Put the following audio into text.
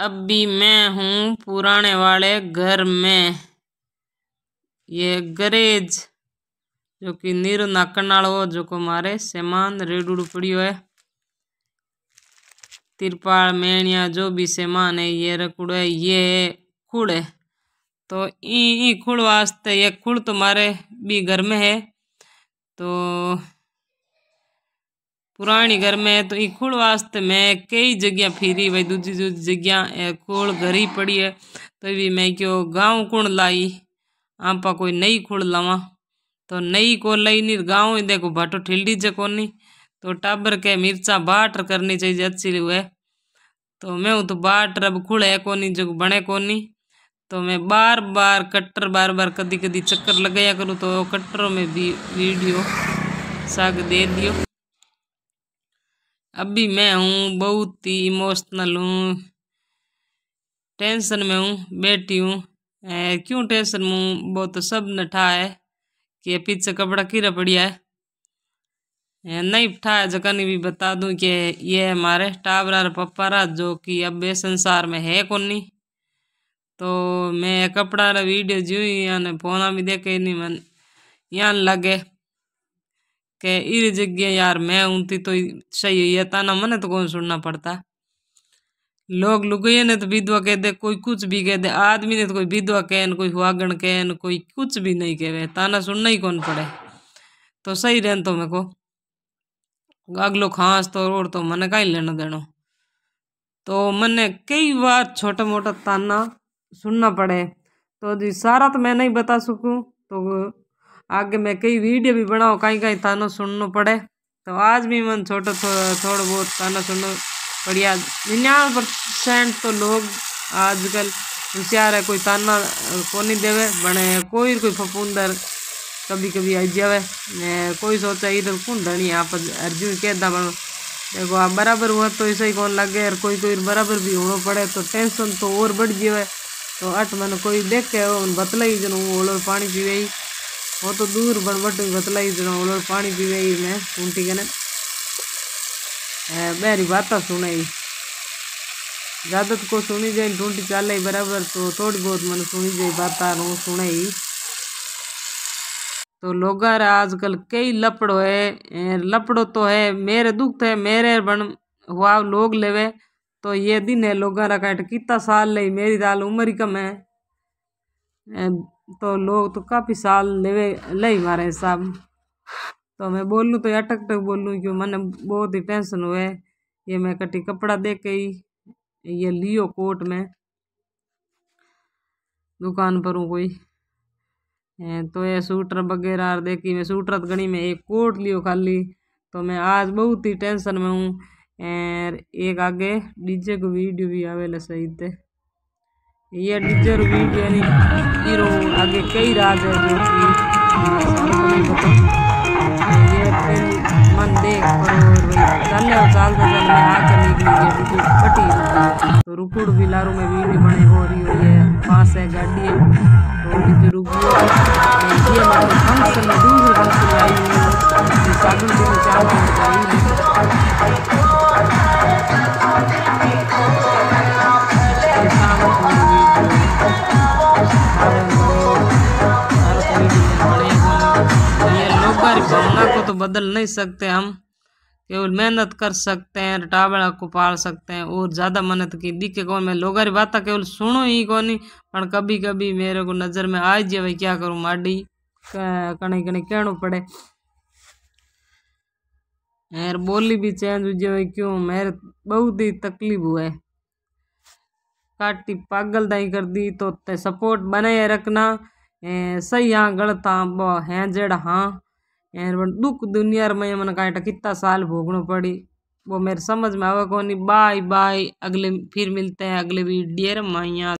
अब भी मैं हूँ पुराने वाले घर में ये गरेज जो कि नीर नाकनाल जो को मारे सामान रेडूड़ पड़ियो है तिरपाल मेणिया जो भी सामान है ये रखुड़ो है ये खुड़ है तो ई ई खुड़ वास्ते ये खुड़ तो मारे भी घर में है तो पुराने घर में तो ई खोल वास्ते मैं कई जगह फिरी भाई दूजी दूजी जगह खोल घर ही पड़ी है तो भी मैं क्यों गाँव कौन लाई आप कोई नई खोल लावा तो नई को लाई नहीं गाँव देखो भाटो ठिल्डी जे कोनी तो टाबर के मिर्चा बाटर करनी चाहिए अच्छी हुए तो मैं तो अब खुल खुले कोनी जो बने कोनी तो मैं बार बार कट्टर बार बार कदी कदी चक्कर लगाया करूँ तो कट्टरों में भी वीडियो साग दे दियो अब भी मैं हूँ बहुत ही इमोशनल हूँ टेंशन में हूँ बैठी हूँ क्यों टेंशन में हूँ तो सब ने ठा है कि पीछे कपड़ा किरा पड़िया है नहीं ठा है जगह भी बता दूं कि ये हमारे टाबरा पप्पा रहा जो कि अब संसार में है कौन नहीं तो मैं कपड़ा रा वीडियो जो ही फोन भी देखे नहीं मन यहाँ लगे के इर जगह यार मैं ऊँटी तो सही है ताना मन तो कौन सुनना पड़ता लोग लुगे ने तो विधवा कह दे कोई कुछ भी कह दे आदमी ने तो कोई विधवा कहन कोई हुआगण कहन कोई कुछ भी नहीं कहे ताना सुनना ही कौन पड़े तो सही रहन तो मेरे को अगलो खास तो रोड़ तो मन का ही लेना देना तो मैंने कई बार छोटा मोटा ताना सुनना पड़े तो जी सारा तो मैं नहीं बता सकूँ तो आगे मैं कई वीडियो भी बनाऊँ कहीं कहीं ताना सुनना पड़े तो आज भी मन छोटा थोड़ा थोड़ा बहुत ताना सुनना बढ़िया निन्यानवे परसेंट तो लोग आजकल होशियार है कोई ताना को नहीं देवे बने कोई कोई फपूंदर कभी कभी आई जावे कोई सोचा इधर कौन धनी आप अर्जुन कहता बनो देखो आप बराबर हुआ तो ऐसा ही कौन लगे और कोई कोई बराबर भी होना पड़े तो टेंशन तो और बढ़ जावे तो अट मैंने कोई देखे बतलाई जन वो पानी पीवे ही वो तो दूर बन बणबट बतलाई उलट पानी पीवे मैं ऊँटी कने बहरी बात सुनाई जादत को सुनी जाए टूटी चाल बराबर तो थोड़ी बहुत मन सुनी जाए बात रू सुने ही तो लोग आजकल कई लपड़ो है लपड़ो तो है मेरे दुख तो है मेरे बन हुआ लोग लेवे तो ये दिन है लोग कितना साल ले मेरी दाल उम्र ही कम है तो लोग तो काफ़ी साल लेवे लई मारे हिसाब तो मैं बोलूँ तो अटक टक बोलूँ क्यों मैंने बहुत ही टेंशन हुए ये मैं कटी कपड़ा दे के ही ये लियो कोट में दुकान पर हूँ कोई तो ये सूटर वगैरह देखी मैं सूटर गणी में एक कोट लियो खाली तो मैं आज बहुत ही टेंशन में हूँ एक आगे डीजे को वीडियो भी आवेला सही थे ये डीजर वीट यानी हीरो आगे कई राज है जो कि हाँ, ये फिल्म मन देख और चल चाल तो चल में आ चली गई ये तो फटी तो रुकुड़ भी लारू में भीड़ बने हो रही हो ये पास है गाड़ी तो डीजर रुको ये मतलब फंक्शन में दूर फंक्शन आई हुई साधु जी में चाल तो बदल नहीं सकते हम केवल मेहनत कर सकते हैं रटावड़ा को पाल सकते हैं और ज़्यादा मेहनत की दिखे कौन मैं लोग बात केवल सुनो ही कौन पर कभी कभी मेरे को नज़र में आ जाए भाई क्या करूँ माडी कने कने कहना पड़े यार बोली भी चेंज हो जाए क्यों मेरे बहुत ही तकलीफ हुआ है काटी पागल दाई कर दी तो ते सपोर्ट बनाए रखना सही हाँ गलत हाँ है जेड़ हाँ यार दुख दुनिया में मन का कितना साल भोगनो पड़ी वो मेरे समझ में आवे कोनी बाय बाय अगले फिर मिलते हैं अगले वीडियो में